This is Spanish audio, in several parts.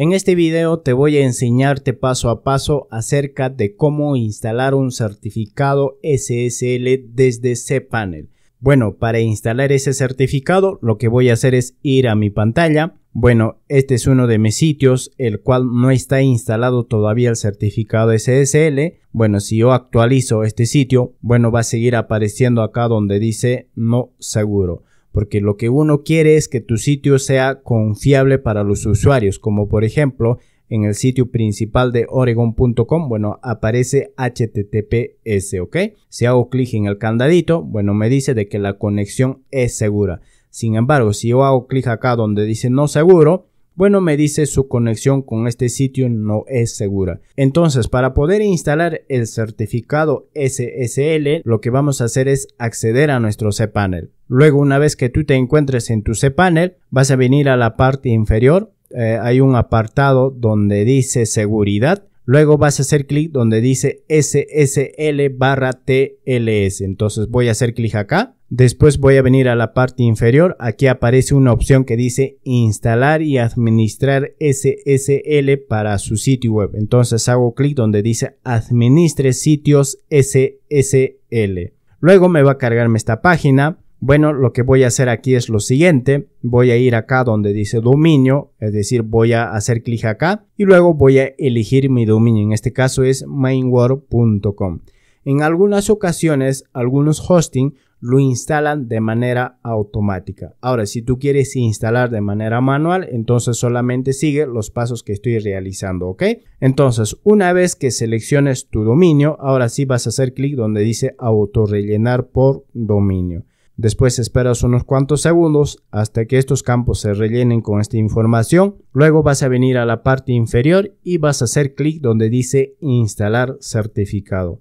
En este video te voy a enseñarte paso a paso acerca de cómo instalar un certificado SSL desde cPanel. Bueno, para instalar ese certificado lo que voy a hacer es ir a mi pantalla. Bueno, este es uno de mis sitios, el cual no está instalado todavía el certificado SSL. Bueno, si yo actualizo este sitio, bueno, va a seguir apareciendo acá donde dice no seguro porque lo que uno quiere es que tu sitio sea confiable para los usuarios, como por ejemplo en el sitio principal de oregon.com, bueno, aparece HTTPS, ¿ok? Si hago clic en el candadito, bueno, me dice de que la conexión es segura. Sin embargo, si yo hago clic acá donde dice no seguro, bueno, me dice su conexión con este sitio no es segura. Entonces, para poder instalar el certificado SSL, lo que vamos a hacer es acceder a nuestro cPanel. Luego, una vez que tú te encuentres en tu cPanel, vas a venir a la parte inferior. Eh, hay un apartado donde dice seguridad. Luego vas a hacer clic donde dice SSL barra TLS. Entonces voy a hacer clic acá Después voy a venir a la parte inferior. Aquí aparece una opción que dice instalar y administrar SSL para su sitio web. Entonces hago clic donde dice administre sitios SSL. Luego me va a cargarme esta página. Bueno, lo que voy a hacer aquí es lo siguiente. Voy a ir acá donde dice dominio, es decir, voy a hacer clic acá y luego voy a elegir mi dominio. En este caso es mainworld.com. En algunas ocasiones, algunos hosting lo instalan de manera automática. Ahora, si tú quieres instalar de manera manual, entonces solamente sigue los pasos que estoy realizando, ¿ok? Entonces, una vez que selecciones tu dominio, ahora sí vas a hacer clic donde dice autorrellenar por dominio. Después esperas unos cuantos segundos hasta que estos campos se rellenen con esta información. Luego vas a venir a la parte inferior y vas a hacer clic donde dice instalar certificado.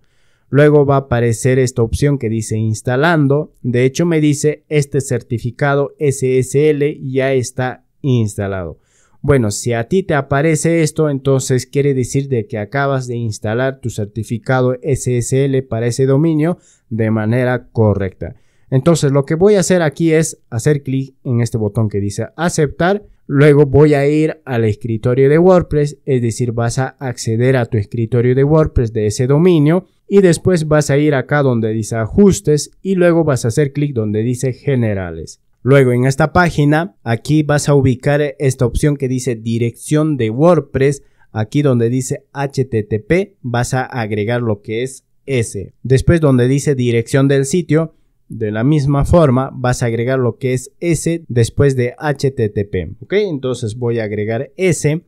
Luego va a aparecer esta opción que dice instalando. De hecho me dice este certificado SSL ya está instalado. Bueno, si a ti te aparece esto, entonces quiere decir de que acabas de instalar tu certificado SSL para ese dominio de manera correcta. Entonces lo que voy a hacer aquí es hacer clic en este botón que dice aceptar. Luego voy a ir al escritorio de WordPress, es decir, vas a acceder a tu escritorio de WordPress de ese dominio y después vas a ir acá donde dice ajustes y luego vas a hacer clic donde dice generales. Luego en esta página aquí vas a ubicar esta opción que dice dirección de WordPress, aquí donde dice http vas a agregar lo que es S. Después donde dice dirección del sitio, de la misma forma vas a agregar lo que es S después de http, ¿ok? Entonces voy a agregar S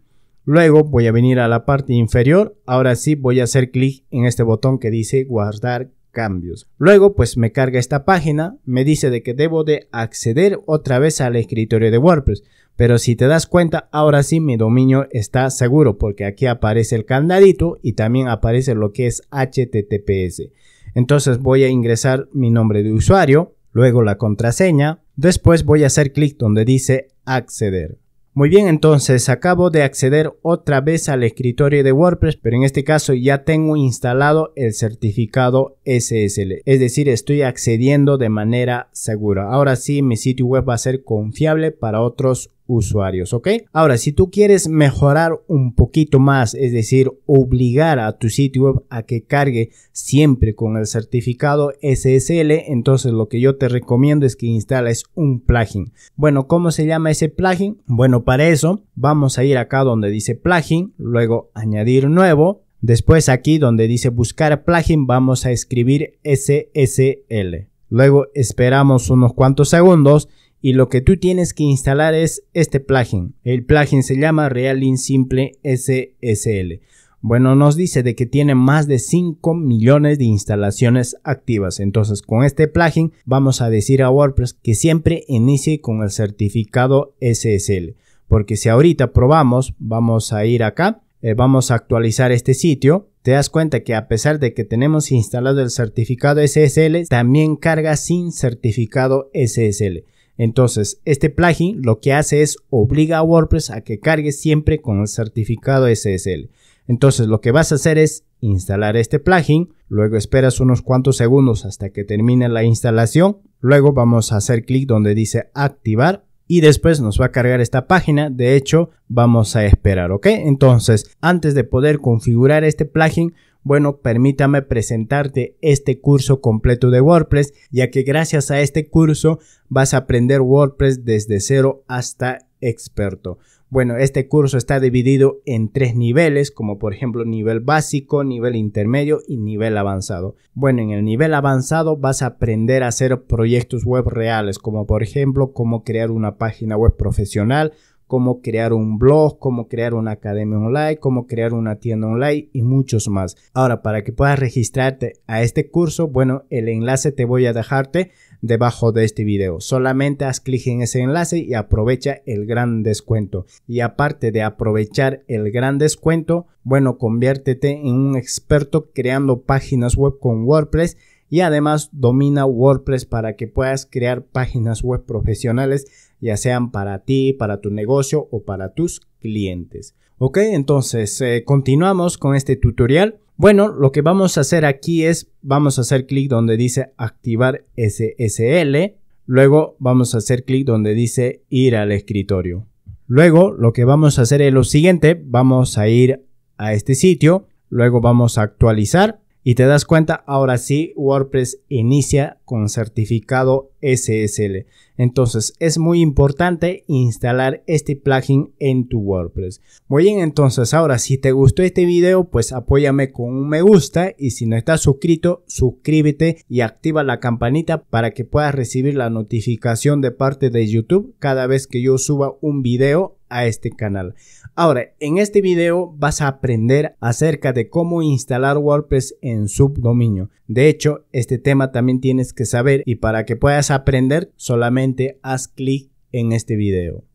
Luego voy a venir a la parte inferior. Ahora sí voy a hacer clic en este botón que dice guardar cambios. Luego pues me carga esta página, me dice de que debo de acceder otra vez al escritorio de WordPress. Pero si te das cuenta, ahora sí mi dominio está seguro porque aquí aparece el candadito y también aparece lo que es HTTPS. Entonces voy a ingresar mi nombre de usuario, luego la contraseña, después voy a hacer clic donde dice acceder. Muy bien, entonces acabo de acceder otra vez al escritorio de WordPress, pero en este caso ya tengo instalado el certificado SSL, es decir, estoy accediendo de manera segura. Ahora sí, mi sitio web va a ser confiable para otros usuarios, ¿ok? Ahora, si tú quieres mejorar un poquito más, es decir, obligar a tu sitio web a que cargue siempre con el certificado SSL, entonces lo que yo te recomiendo es que instales un plugin. Bueno, ¿cómo se llama ese plugin? Bueno, para eso vamos a ir acá donde dice plugin, luego añadir nuevo, Después aquí donde dice buscar plugin vamos a escribir SSL. Luego esperamos unos cuantos segundos y lo que tú tienes que instalar es este plugin. El plugin se llama Realin Simple SSL. Bueno, nos dice de que tiene más de 5 millones de instalaciones activas. Entonces, con este plugin vamos a decir a WordPress que siempre inicie con el certificado SSL. Porque si ahorita probamos, vamos a ir acá, eh, vamos a actualizar este sitio, te das cuenta que a pesar de que tenemos instalado el certificado SSL, también carga sin certificado SSL. Entonces, este plugin lo que hace es obliga a WordPress a que cargue siempre con el certificado SSL. Entonces, lo que vas a hacer es instalar este plugin, luego esperas unos cuantos segundos hasta que termine la instalación, luego vamos a hacer clic donde dice activar y después nos va a cargar esta página. De hecho, vamos a esperar, ¿ok? Entonces, antes de poder configurar este plugin, bueno, permítame presentarte este curso completo de WordPress, ya que gracias a este curso vas a aprender WordPress desde cero hasta experto. Bueno, este curso está dividido en tres niveles, como por ejemplo nivel básico, nivel intermedio y nivel avanzado. Bueno, en el nivel avanzado vas a aprender a hacer proyectos web reales, como por ejemplo cómo crear una página web profesional, cómo crear un blog, cómo crear una academia online, cómo crear una tienda online y muchos más. Ahora, para que puedas registrarte a este curso, bueno, el enlace te voy a dejarte debajo de este video. Solamente haz clic en ese enlace y aprovecha el gran descuento. Y aparte de aprovechar el gran descuento, bueno, conviértete en un experto creando páginas web con WordPress y además domina WordPress para que puedas crear páginas web profesionales, ya sean para ti, para tu negocio o para tus clientes. Ok, entonces eh, continuamos con este tutorial. Bueno, lo que vamos a hacer aquí es, vamos a hacer clic donde dice activar SSL, luego vamos a hacer clic donde dice ir al escritorio. Luego lo que vamos a hacer es lo siguiente, vamos a ir a este sitio, luego vamos a actualizar y te das cuenta, ahora sí, WordPress inicia con certificado SSL. Entonces es muy importante instalar este plugin en tu WordPress. Muy bien, entonces ahora si te gustó este video, pues apóyame con un me gusta y si no estás suscrito, suscríbete y activa la campanita para que puedas recibir la notificación de parte de YouTube cada vez que yo suba un video a este canal. Ahora, en este video vas a aprender acerca de cómo instalar WordPress en subdominio. De hecho, este tema también tienes que saber y para que puedas aprender solamente haz clic en este video.